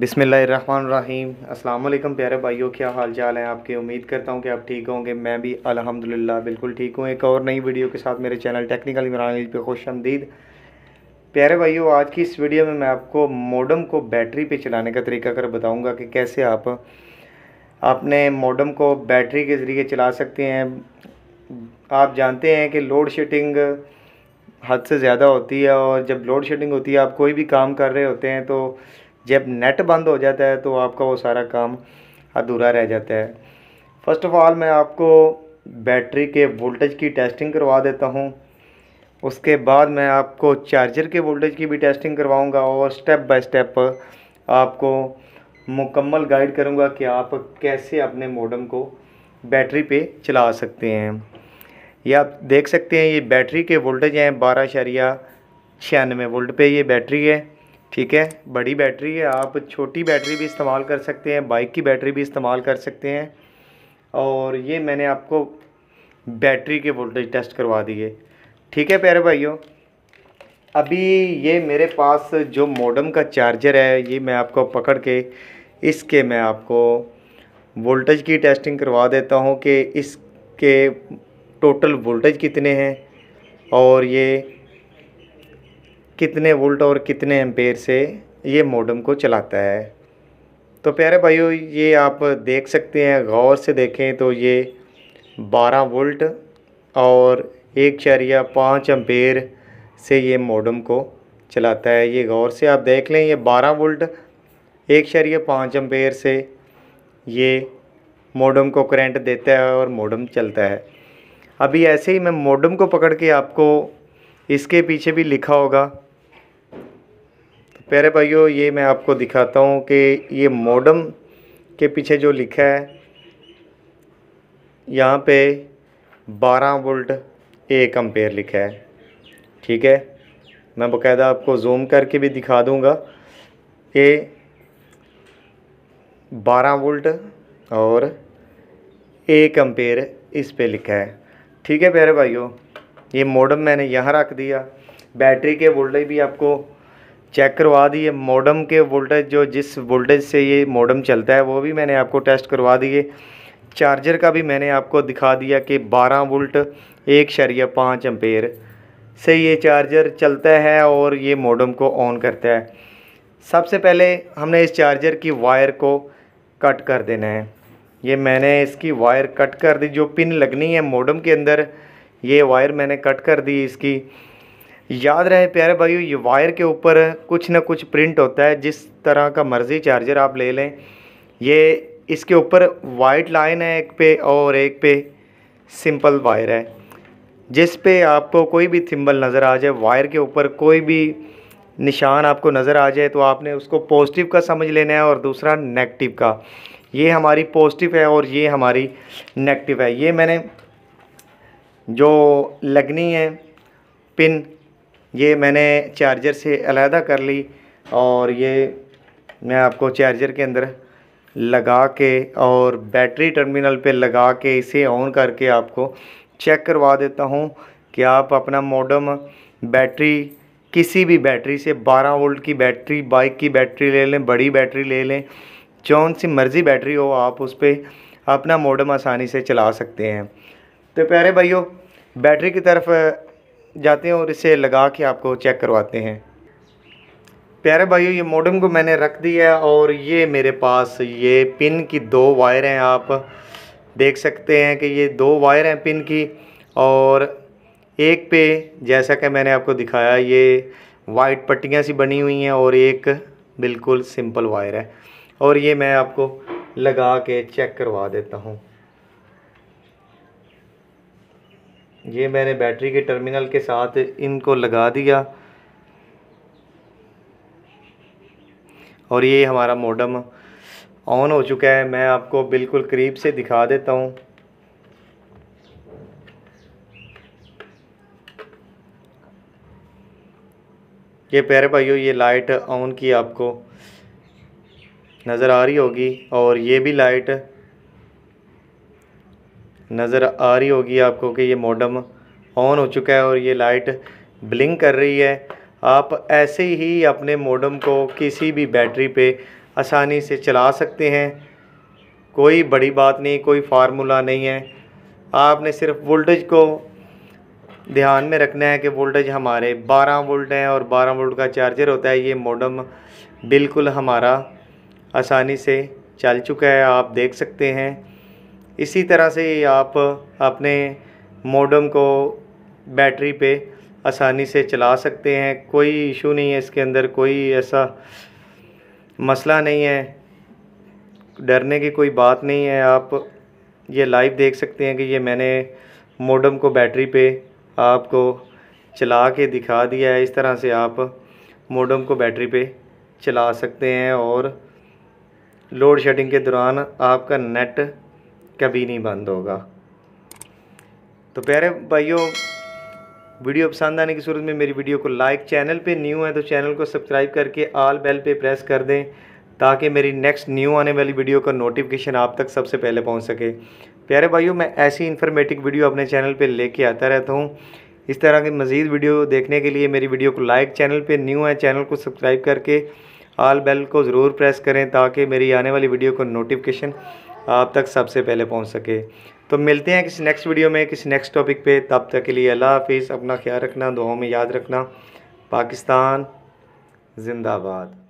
बिसमीम अल्लाम प्यारे भाइयों क्या हाल चाल है आपके उम्मीद करता हूँ कि आप ठीक होंगे मैं भी अल्हम्दुलिल्लाह बिल्कुल ठीक हूँ एक और नई वीडियो के साथ मेरे चैनल टेक्निकल इमरान पे खुश आमदीद प्यारे भाइयों आज की इस वीडियो में मैं आपको मोडम को बैटरी पे चलाने का तरीका कर बताऊँगा कि कैसे आप अपने मोडम को बैटरी के ज़रिए चला सकते हैं आप जानते हैं कि लोड शेडिंग हद से ज़्यादा होती है और जब लोड शेडिंग होती है आप कोई भी काम कर रहे होते हैं तो जब नेट बंद हो जाता है तो आपका वो सारा काम अधूरा रह जाता है फ़र्स्ट ऑफ़ ऑल मैं आपको बैटरी के वोल्टेज की टेस्टिंग करवा देता हूँ उसके बाद मैं आपको चार्जर के वोल्टेज की भी टेस्टिंग करवाऊँगा और स्टेप बाय स्टेप आपको मुकम्मल गाइड करूँगा कि आप कैसे अपने मॉडम को बैटरी पे चला सकते हैं ये आप देख सकते हैं ये बैटरी के वोल्टेज हैं बारह शरिया छियानवे वोल्ट पे ये बैटरी है ठीक है बड़ी बैटरी है आप छोटी बैटरी भी इस्तेमाल कर सकते हैं बाइक की बैटरी भी इस्तेमाल कर सकते हैं और ये मैंने आपको बैटरी के वोल्टेज टेस्ट करवा दिए ठीक है प्यारे भाइयों अभी ये मेरे पास जो मॉडम का चार्जर है ये मैं आपको पकड़ के इसके मैं आपको वोल्टेज की टेस्टिंग करवा देता हूँ कि इसके टोटल वोल्टेज कितने हैं और ये कितने वोल्ट और कितने एम्पेयर से ये मॉडम को चलाता है तो प्यारे भाइयों ये आप देख सकते हैं गौर से देखें तो ये 12 वोल्ट और एक शरिया पाँच एम्पेयर से ये मॉडम को चलाता है ये गौर से आप देख लें ये 12 वोल्ट एक शरिया पाँच एम्पेयर से ये मॉडम को करंट देता है और मॉडम चलता है अभी ऐसे ही मैं मॉडम को पकड़ के आपको इसके पीछे भी लिखा होगा प्यारे भाइयों ये मैं आपको दिखाता हूँ कि ये मॉडम के पीछे जो लिखा है यहाँ पे 12 वोल्ट एक अम्पेयर लिखा है ठीक है मैं बकायदा आपको जूम करके भी दिखा दूँगा ये 12 वोल्ट और एक अम्पेयर इस पे लिखा है ठीक है प्यारे भाइयों ये मॉडम मैंने यहाँ रख दिया बैटरी के वोल्टेज भी आपको चेक करवा दिए मॉडम के वोल्टेज जो जिस वोल्टेज से ये मॉडम चलता है वो भी मैंने आपको टेस्ट करवा दिए चार्जर का भी मैंने आपको दिखा दिया कि 12 वोल्ट एक शरिया पाँच एम्पेयर से ये चार्जर चलता है और ये मॉडम को ऑन करता है सबसे पहले हमने इस चार्जर की वायर को कट कर देना है ये मैंने इसकी वायर कट कर दी जो पिन लगनी है मॉडम के अंदर ये वायर मैंने कट कर दी इसकी याद रहे प्यारे भाइयों ये वायर के ऊपर कुछ ना कुछ प्रिंट होता है जिस तरह का मर्ज़ी चार्जर आप ले लें ये इसके ऊपर वाइट लाइन है एक पे और एक पे सिंपल वायर है जिस पे आपको कोई भी थिम्बल नज़र आ जाए वायर के ऊपर कोई भी निशान आपको नज़र आ जाए तो आपने उसको पॉजिटिव का समझ लेना है और दूसरा नेगेटिव का ये हमारी पॉजिटिव है और ये हमारी नेगेटिव है ये मैंने जो लगनी है पिन ये मैंने चार्जर से अलहदा कर ली और ये मैं आपको चार्जर के अंदर लगा के और बैटरी टर्मिनल पे लगा के इसे ऑन करके आपको चेक करवा देता हूँ कि आप अपना मॉडम बैटरी किसी भी बैटरी से 12 वोल्ट की बैटरी बाइक की बैटरी ले लें बड़ी बैटरी ले लें जौन सी मर्ज़ी बैटरी हो आप उस पर अपना मॉडम आसानी से चला सकते हैं तो प्यारे भाइयों बैटरी की तरफ जाते हैं और इसे लगा के आपको चेक करवाते हैं प्यारे भाइयों ये मॉडम को मैंने रख दिया है और ये मेरे पास ये पिन की दो वायर हैं आप देख सकते हैं कि ये दो वायर हैं पिन की और एक पे जैसा कि मैंने आपको दिखाया ये वाइट पट्टियाँ सी बनी हुई हैं और एक बिल्कुल सिंपल वायर है और ये मैं आपको लगा के चेक करवा देता हूँ ये मैंने बैटरी के टर्मिनल के साथ इनको लगा दिया और ये हमारा मॉडम ऑन हो चुका है मैं आपको बिल्कुल करीब से दिखा देता हूँ ये प्यारे भाइयों ये लाइट ऑन की आपको नज़र आ रही होगी और ये भी लाइट नज़र आ रही होगी आपको कि ये मॉडम ऑन हो चुका है और ये लाइट ब्लिंक कर रही है आप ऐसे ही अपने मॉडम को किसी भी बैटरी पे आसानी से चला सकते हैं कोई बड़ी बात नहीं कोई फार्मूला नहीं है आपने सिर्फ वोल्टेज को ध्यान में रखना है कि वोल्टेज हमारे 12 वोल्ट हैं और 12 वोल्ट का चार्जर होता है ये मॉडम बिल्कुल हमारा आसानी से चल चुका है आप देख सकते हैं इसी तरह से आप अपने मोडम को बैटरी पे आसानी से चला सकते हैं कोई इशू नहीं है इसके अंदर कोई ऐसा मसला नहीं है डरने की कोई बात नहीं है आप ये लाइव देख सकते हैं कि ये मैंने मोडम को बैटरी पे आपको चला के दिखा दिया है इस तरह से आप मोडम को बैटरी पे चला सकते हैं और लोड शेडिंग के दौरान आपका नेट कभी नहीं बंद होगा तो प्यारे भाइयों वीडियो पसंद आने की सूरत में मेरी वीडियो को लाइक चैनल पे न्यू है तो चैनल को सब्सक्राइब करके आल बेल पे प्रेस कर दें ताकि मेरी नेक्स्ट न्यू आने वाली वीडियो का नोटिफिकेशन आप तक सबसे पहले पहुंच सके प्यारे भाइयों मैं ऐसी इन्फॉर्मेटिव वीडियो अपने चैनल पे लेके आता रहता हूँ इस तरह की मज़ीद वीडियो देखने के लिए मेरी वीडियो को लाइक चैनल पर न्यू है चैनल को सब्सक्राइब करके आल बेल को ज़रूर प्रेस करें ताकि मेरी आने वाली वीडियो का नोटिफिकेशन आप तक सबसे पहले पहुँच सके तो मिलते हैं किसी नेक्स्ट वीडियो में किसी नेक्स्ट टॉपिक पे तब तक के लिए अल्लाह हाफिज़ अपना ख्याल रखना दुआओं में याद रखना पाकिस्तान जिंदाबाद